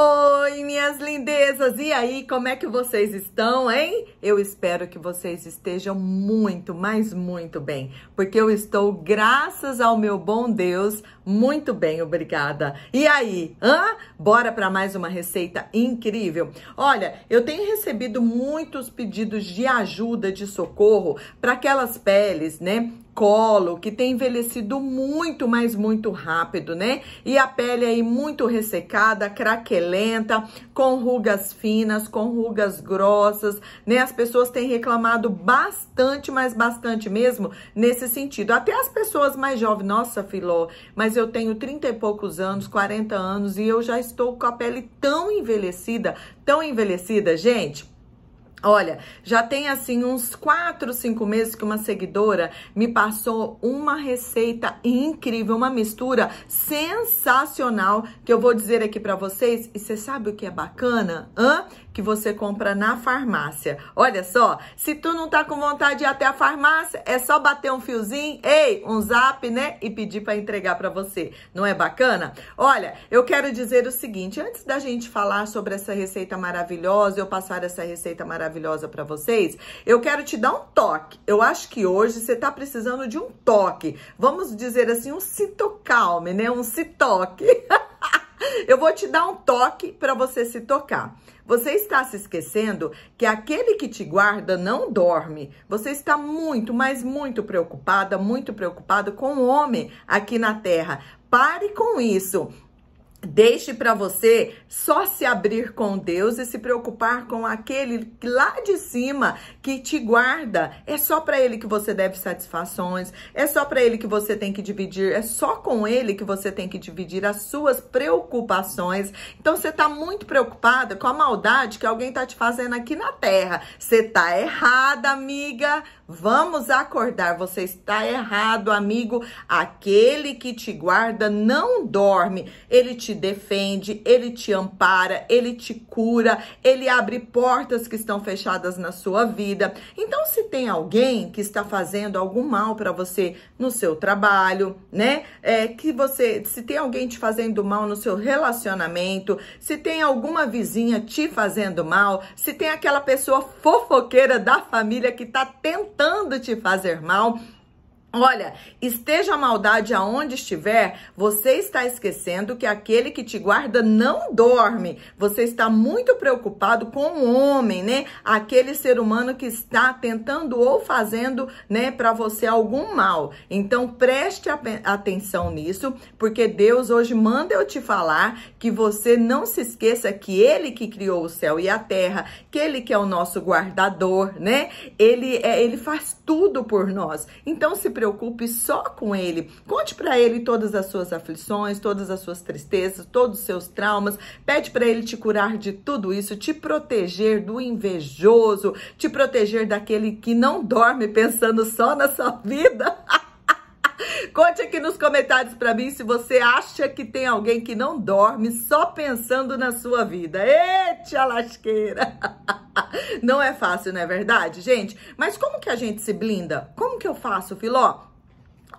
Oi, minhas lindezas! E aí, como é que vocês estão, hein? Eu espero que vocês estejam muito, mas muito bem, porque eu estou, graças ao meu bom Deus, muito bem, obrigada. E aí, hã? Bora para mais uma receita incrível. Olha, eu tenho recebido muitos pedidos de ajuda, de socorro para aquelas peles, né, colo, que tem envelhecido muito, mas muito rápido, né? E a pele aí muito ressecada, craquelenta, com rugas finas, com rugas grossas, né? As pessoas têm reclamado bastante, mas bastante mesmo nesse sentido. Até as pessoas mais jovens, nossa, Filó, mas eu tenho 30 e poucos anos, 40 anos e eu já estou com a pele tão envelhecida, tão envelhecida, gente. Olha, já tem assim uns 4, 5 meses que uma seguidora me passou uma receita incrível, uma mistura sensacional que eu vou dizer aqui para vocês. E você sabe o que é bacana? Hã? Que você compra na farmácia. Olha só, se tu não tá com vontade de ir até a farmácia, é só bater um fiozinho, ei, um zap, né? E pedir para entregar para você. Não é bacana? Olha, eu quero dizer o seguinte, antes da gente falar sobre essa receita maravilhosa, eu passar essa receita maravilhosa, maravilhosa para vocês, eu quero te dar um toque. Eu acho que hoje você tá precisando de um toque. Vamos dizer assim, um citocalme, né? Um citoque. Eu vou te dar um toque para você se tocar. Você está se esquecendo que aquele que te guarda não dorme. Você está muito, mas muito preocupada, muito preocupada com o homem aqui na terra. Pare com isso. Deixe para você só se abrir com Deus e se preocupar com aquele lá de cima que te guarda. É só para ele que você deve satisfações, é só para ele que você tem que dividir, é só com ele que você tem que dividir as suas preocupações. Então você tá muito preocupada com a maldade que alguém tá te fazendo aqui na terra. Você tá errada, amiga. Vamos acordar, você está errado, amigo. Aquele que te guarda não dorme. Ele te te defende, ele te ampara, ele te cura, ele abre portas que estão fechadas na sua vida. Então, se tem alguém que está fazendo algum mal para você no seu trabalho, né? É, que você, se tem alguém te fazendo mal no seu relacionamento, se tem alguma vizinha te fazendo mal, se tem aquela pessoa fofoqueira da família que está tentando te fazer mal, Olha, esteja a maldade aonde estiver, você está esquecendo que aquele que te guarda não dorme. Você está muito preocupado com o homem, né? Aquele ser humano que está tentando ou fazendo, né, para você algum mal. Então preste atenção nisso, porque Deus hoje manda eu te falar que você não se esqueça que ele que criou o céu e a terra, que ele que é o nosso guardador, né? Ele é, ele faz tudo por nós. Então se preocupe só com ele. Conte para ele todas as suas aflições, todas as suas tristezas, todos os seus traumas. Pede para ele te curar de tudo isso, te proteger do invejoso, te proteger daquele que não dorme pensando só na sua vida. Conte aqui nos comentários para mim se você acha que tem alguém que não dorme só pensando na sua vida. Eita, lasqueira! não é fácil, não é verdade, gente? Mas como que a gente se blinda? Como que eu faço, Filó?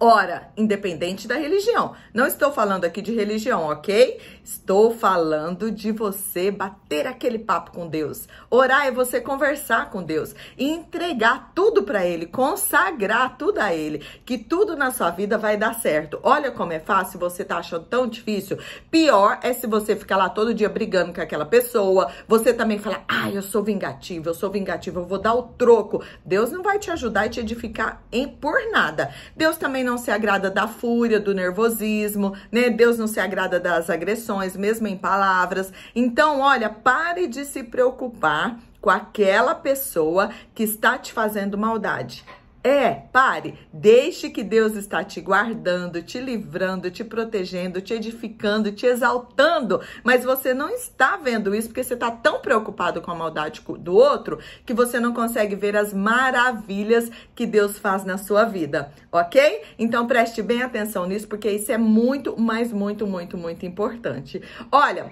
Ora, independente da religião. Não estou falando aqui de religião, ok? Estou falando de você bater aquele papo com Deus. Orar é você conversar com Deus, entregar tudo para ele, consagrar tudo a ele, que tudo na sua vida vai dar certo. Olha como é fácil, você tá achando tão difícil. Pior é se você ficar lá todo dia brigando com aquela pessoa, você também falar: "Ah, eu sou vingativo, eu sou vingativo, eu vou dar o troco". Deus não vai te ajudar e te edificar em por nada. Deus também não se agrada da fúria, do nervosismo, né? Deus não se agrada das agressões mesmo em palavras. Então, olha, pare de se preocupar com aquela pessoa que está te fazendo maldade. É, pare. Deixe que Deus está te guardando, te livrando, te protegendo, te edificando, te exaltando. Mas você não está vendo isso porque você está tão preocupado com a maldade do outro que você não consegue ver as maravilhas que Deus faz na sua vida, ok? Então preste bem atenção nisso porque isso é muito, mas muito, muito, muito importante. Olha,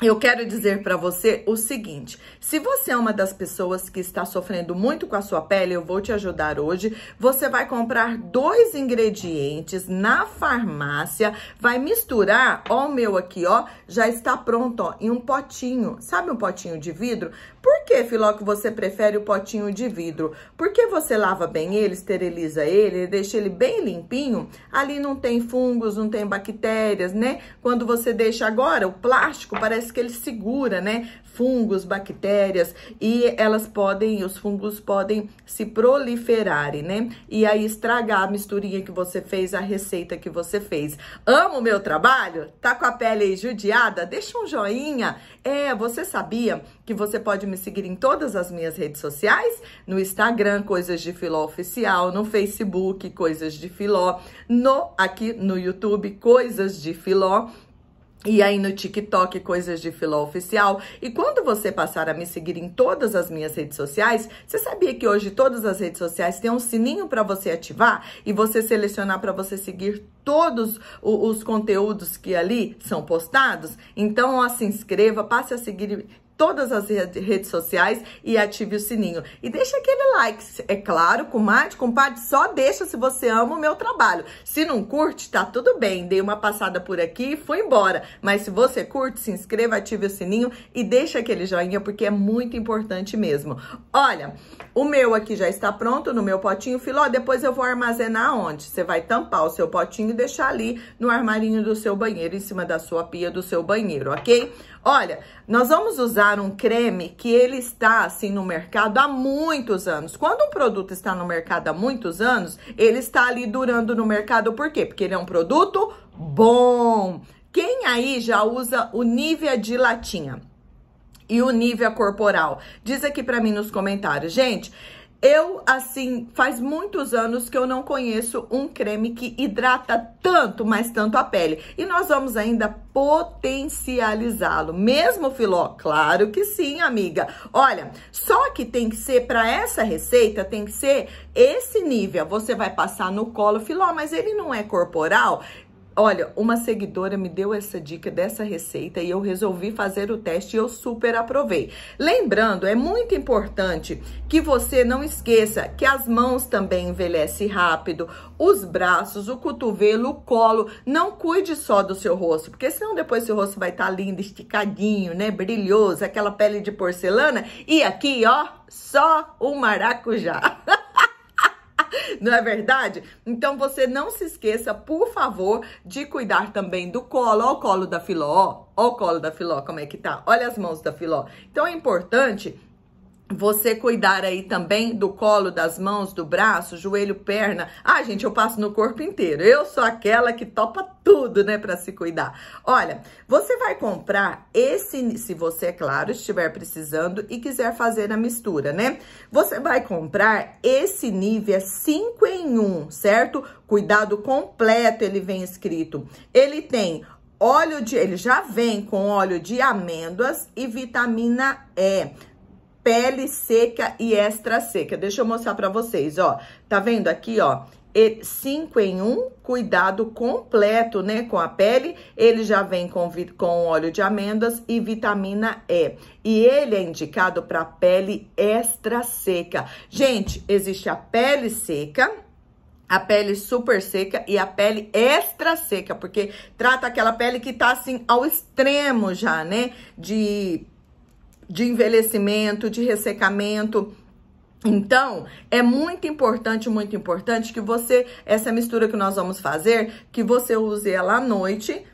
eu quero dizer para você o seguinte: se você é uma das pessoas que está sofrendo muito com a sua pele, eu vou te ajudar hoje. Você vai comprar dois ingredientes na farmácia, vai misturar, ó, o meu aqui, ó, já está pronto, ó, em um potinho. Sabe um potinho de vidro? Por que, Filó, que você prefere o potinho de vidro? Porque você lava bem ele, esteriliza ele, deixa ele bem limpinho. Ali não tem fungos, não tem bactérias, né? Quando você deixa agora, o plástico parece que ele segura, né? Fungos, bactérias e elas podem, os fungos podem se proliferarem, né? E aí estragar a misturinha que você fez, a receita que você fez. Amo o meu trabalho? Tá com a pele aí judiada? Deixa um joinha. É, você sabia que você pode me seguir em todas as minhas redes sociais? No Instagram, Coisas de Filó Oficial, no Facebook, Coisas de Filó, no aqui no YouTube, Coisas de Filó e aí no TikTok, coisas de Filó Oficial. E quando você passar a me seguir em todas as minhas redes sociais, você sabia que hoje todas as redes sociais têm um sininho para você ativar e você selecionar para você seguir todos os, conteúdos que ali são postados. Então, ó, se inscreva, passe a seguir todas as redes sociais e ative o sininho. E deixa aquele like, é claro, comadre, compadre, só deixa se você ama o meu trabalho. Se não curte, tá tudo bem, dei uma passada por aqui e fui embora. Mas se você curte, se inscreva, ative o sininho e deixa aquele joinha, porque é muito importante mesmo. Olha, o meu aqui já está pronto no meu potinho. Filó, depois eu vou armazenar onde? Você vai tampar o seu potinho deixar ali no armarinho do seu banheiro, em cima da sua pia do seu banheiro, ok? Olha, nós vamos usar um creme que ele está assim no mercado há muitos anos. Quando um produto está no mercado há muitos anos, ele está ali durando no mercado, por quê? Porque ele é um produto bom. Quem aí já usa o Nivea de latinha? E o Nivea corporal? Diz aqui para mim nos comentários, gente. Eu, assim, faz muitos anos que eu não conheço um creme que hidrata tanto, mas tanto a pele. E nós vamos ainda potencializá-lo. Mesmo, Filó? Claro que sim, amiga. Olha, só que tem que ser, para essa receita, tem que ser esse nível. Você vai passar no colo, Filó, mas ele não é corporal? Olha, uma seguidora me deu essa dica dessa receita e eu resolvi fazer o teste e eu super aprovei. Lembrando, é muito importante que você não esqueça que as mãos também envelhecem rápido, os braços, o cotovelo, o colo. Não cuide só do seu rosto, porque senão depois seu rosto vai estar tá lindo, esticadinho, né? Brilhoso, aquela pele de porcelana. E aqui, ó, só o maracujá. não é verdade? Então você não se esqueça, por favor, de cuidar também do colo, ó o colo da filó, ó, ó o colo da filó, como é que tá? Olha as mãos da filó. Então é importante você cuidar aí também do colo, das mãos, do braço, joelho, perna. Ah, gente, eu passo no corpo inteiro. Eu sou aquela que topa tudo, né, para se cuidar. Olha, você vai comprar esse, se você, é claro, estiver precisando e quiser fazer a mistura, né? Você vai comprar esse Nivea 5 em 1, certo? Cuidado completo, ele vem escrito. Ele tem óleo de, ele já vem com óleo de amêndoas e vitamina E pele seca e extra seca. Deixa eu mostrar para vocês, ó. Tá vendo aqui, ó? E 5 em 1, um, cuidado completo, né, com a pele. Ele já vem com, com óleo de amêndoas e vitamina E. E ele é indicado para pele extra seca. Gente, existe a pele seca, a pele super seca e a pele extra seca, porque trata aquela pele que tá assim ao extremo já, né, de de envelhecimento, de ressecamento. Então, é muito importante, muito importante que você, essa mistura que nós vamos fazer, que você use ela à noite,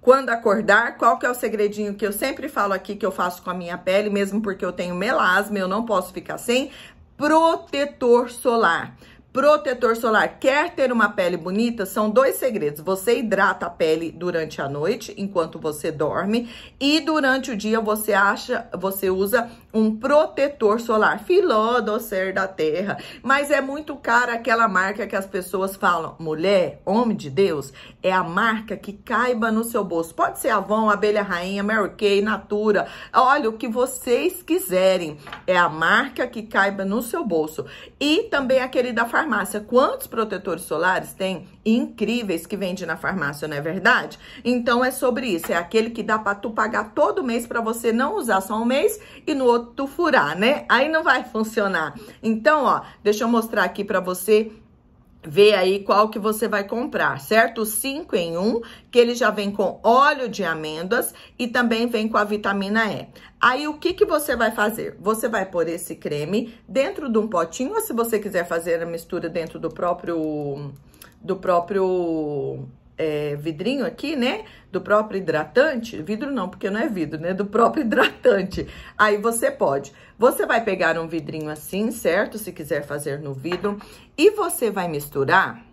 quando acordar, qual que é o segredinho que eu sempre falo aqui que eu faço com a minha pele, mesmo porque eu tenho melasma, eu não posso ficar sem protetor solar. Protetor solar. Quer ter uma pele bonita? São dois segredos. Você hidrata a pele durante a noite, enquanto você dorme, e durante o dia você acha, você usa um protetor solar, filó do ser da terra, mas é muito cara aquela marca que as pessoas falam, mulher, homem de Deus, é a marca que caiba no seu bolso, pode ser Avon, Abelha Rainha, Mary Kay, Natura, olha, o que vocês quiserem, é a marca que caiba no seu bolso, e também aquele da farmácia, quantos protetores solares tem? Incríveis que vende na farmácia, não é verdade? Então é sobre isso, é aquele que dá para tu pagar todo mês para você não usar só um mês e no outro tu furar, né? Aí não vai funcionar. Então, ó, deixa eu mostrar aqui para você ver aí qual que você vai comprar, certo? O 5 em 1, um, que ele já vem com óleo de amêndoas e também vem com a vitamina E. Aí, o que, que você vai fazer? Você vai pôr esse creme dentro de um potinho, ou se você quiser fazer a mistura dentro do próprio... do próprio é, vidrinho aqui, né? Do próprio hidratante. Vidro não, porque não é vidro, né? Do próprio hidratante. Aí você pode. Você vai pegar um vidrinho assim, certo? Se quiser fazer no vidro. E você vai misturar.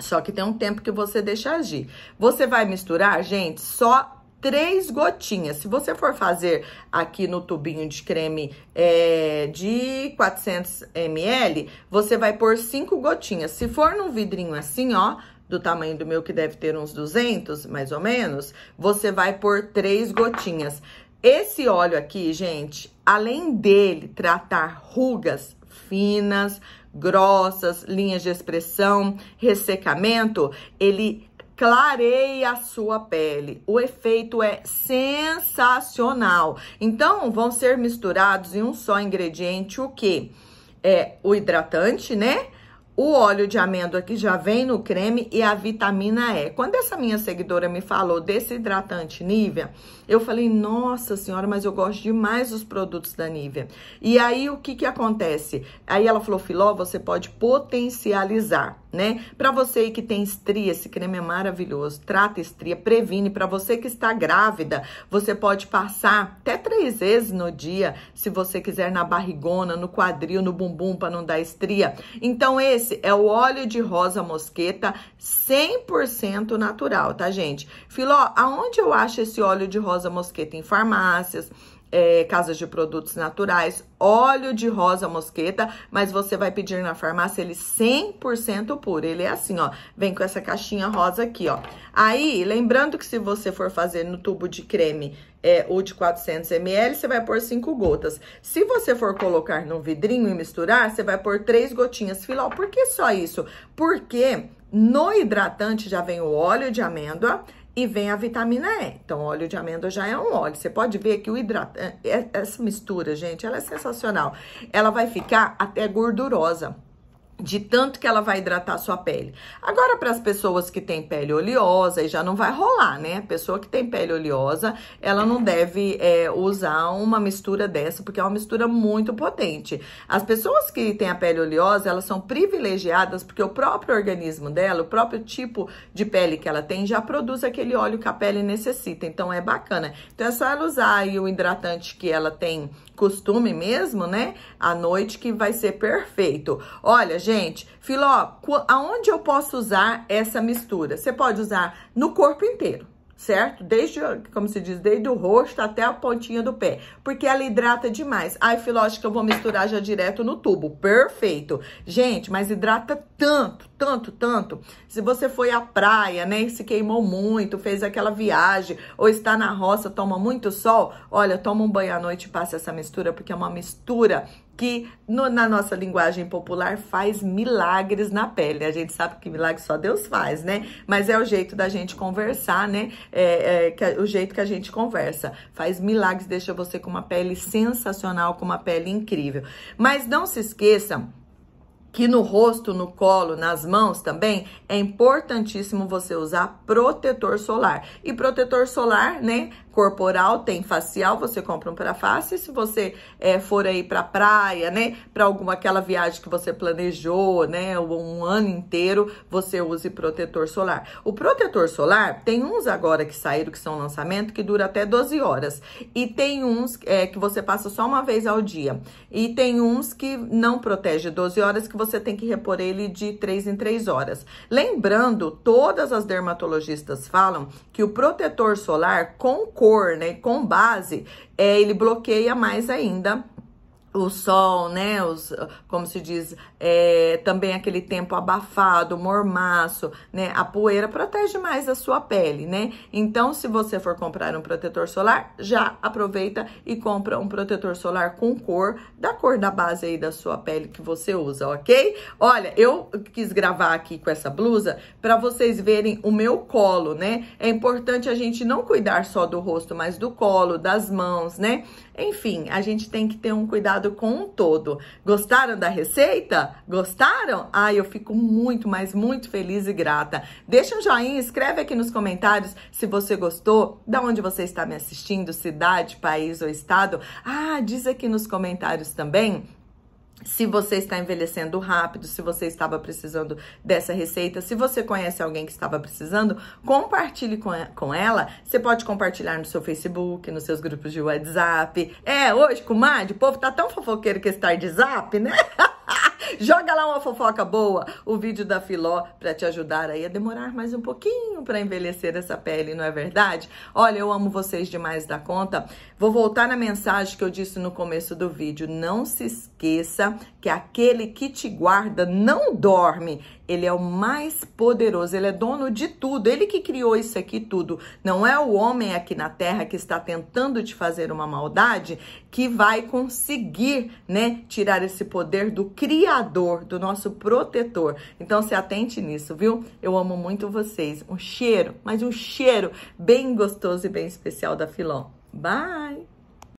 Só que tem um tempo que você deixa agir. Você vai misturar, gente, só três gotinhas. Se você for fazer aqui no tubinho de creme é, de 400 ml, você vai pôr cinco gotinhas. Se for num vidrinho assim, ó, do tamanho do meu, que deve ter uns 200, mais ou menos, você vai por três gotinhas. Esse óleo aqui, gente, além dele tratar rugas finas, grossas, linhas de expressão, ressecamento, ele clareia a sua pele. O efeito é sensacional. Então, vão ser misturados em um só ingrediente o que? É o hidratante, né? O óleo de amêndoa que já vem no creme e a vitamina E. Quando essa minha seguidora me falou desse hidratante Nivea, eu falei, nossa senhora, mas eu gosto demais dos produtos da Nivea. E aí, o que que acontece? Aí ela falou, Filó, você pode potencializar né? Para você que tem estria, esse creme é maravilhoso. Trata estria, previne. Para você que está grávida, você pode passar até três vezes no dia, se você quiser, na barrigona, no quadril, no bumbum, para não dar estria. Então, esse é o óleo de rosa mosqueta 100% natural, tá, gente? Filó, aonde eu acho esse óleo de rosa mosqueta? Em farmácias, é, casas de produtos naturais, óleo de rosa mosqueta, mas você vai pedir na farmácia ele 100% puro. Ele é assim, ó, vem com essa caixinha rosa aqui, ó. Aí, lembrando que se você for fazer no tubo de creme é, o de 400 ml, você vai pôr 5 gotas. Se você for colocar no vidrinho e misturar, você vai pôr 3 gotinhas filó. Por que só isso? Porque... No hidratante já vem o óleo de amêndoa e vem a vitamina E. Então, óleo de amêndoa já é um óleo. Você pode ver que o hidratante, é, é, essa mistura, gente, ela é sensacional. Ela vai ficar até gordurosa de tanto que ela vai hidratar a sua pele. Agora, para as pessoas que têm pele oleosa, e já não vai rolar, né? A pessoa que tem pele oleosa, ela não deve é, usar uma mistura dessa, porque é uma mistura muito potente. As pessoas que têm a pele oleosa, elas são privilegiadas, porque o próprio organismo dela, o próprio tipo de pele que ela tem, já produz aquele óleo que a pele necessita. Então, é bacana. Então, é só ela usar aí o hidratante que ela tem costume mesmo, né? À noite que vai ser perfeito. Olha, gente, filó, aonde eu posso usar essa mistura? Você pode usar no corpo inteiro certo? Desde, como se diz, desde o rosto até a pontinha do pé, porque ela hidrata demais. Ai, filó, acho que eu vou misturar já direto no tubo. Perfeito. Gente, mas hidrata tanto, tanto, tanto. Se você foi à praia, né, e se queimou muito, fez aquela viagem, ou está na roça, toma muito sol, olha, toma um banho à noite e passa essa mistura, porque é uma mistura que no, na nossa linguagem popular faz milagres na pele. A gente sabe que milagre só Deus faz, né? Mas é o jeito da gente conversar, né? É, é, que, é o jeito que a gente conversa. Faz milagres, deixa você com uma pele sensacional, com uma pele incrível. Mas não se esqueçam que no rosto, no colo, nas mãos também, é importantíssimo você usar protetor solar. E protetor solar, né, corporal, tem facial, você compra um para face. Se você é, for aí para praia, né, para alguma aquela viagem que você planejou, né, um ano inteiro, você use protetor solar. O protetor solar tem uns agora que saíram que são lançamento que dura até 12 horas e tem uns é, que você passa só uma vez ao dia e tem uns que não protege 12 horas que você tem que repor ele de 3 em 3 horas. Lembrando, todas as dermatologistas falam que o protetor solar com cor cor, né, com base, é, ele bloqueia mais ainda o sol, né? Os, como se diz, é, também aquele tempo abafado, mormaço, né? A poeira protege mais a sua pele, né? Então, se você for comprar um protetor solar, já aproveita e compra um protetor solar com cor, da cor da base aí da sua pele que você usa, ok? Olha, eu quis gravar aqui com essa blusa para vocês verem o meu colo, né? É importante a gente não cuidar só do rosto, mas do colo, das mãos, né? Enfim, a gente tem que ter um cuidado cuidado com um todo. Gostaram da receita? Gostaram? Ai, ah, eu fico muito, mas muito feliz e grata. Deixa um joinha, escreve aqui nos comentários se você gostou, da onde você está me assistindo, cidade, país ou estado. Ah, diz aqui nos comentários também se você está envelhecendo rápido, se você estava precisando dessa receita, se você conhece alguém que estava precisando, compartilhe com, com ela. Você pode compartilhar no seu Facebook, nos seus grupos de WhatsApp. É, hoje, comadre, o povo tá tão fofoqueiro que esse de zap, né? Joga lá uma fofoca boa, o vídeo da Filó, para te ajudar aí a demorar mais um pouquinho para envelhecer essa pele, não é verdade? Olha, eu amo vocês demais da conta. Vou voltar na mensagem que eu disse no começo do vídeo. Não se esqueça que aquele que te guarda não dorme. Ele é o mais poderoso, ele é dono de tudo, ele que criou isso aqui tudo. Não é o homem aqui na terra que está tentando te fazer uma maldade que vai conseguir, né, tirar esse poder do Criador, do nosso protetor. Então se atente nisso, viu? Eu amo muito vocês. Um cheiro, mas um cheiro bem gostoso e bem especial da Filó. Bye!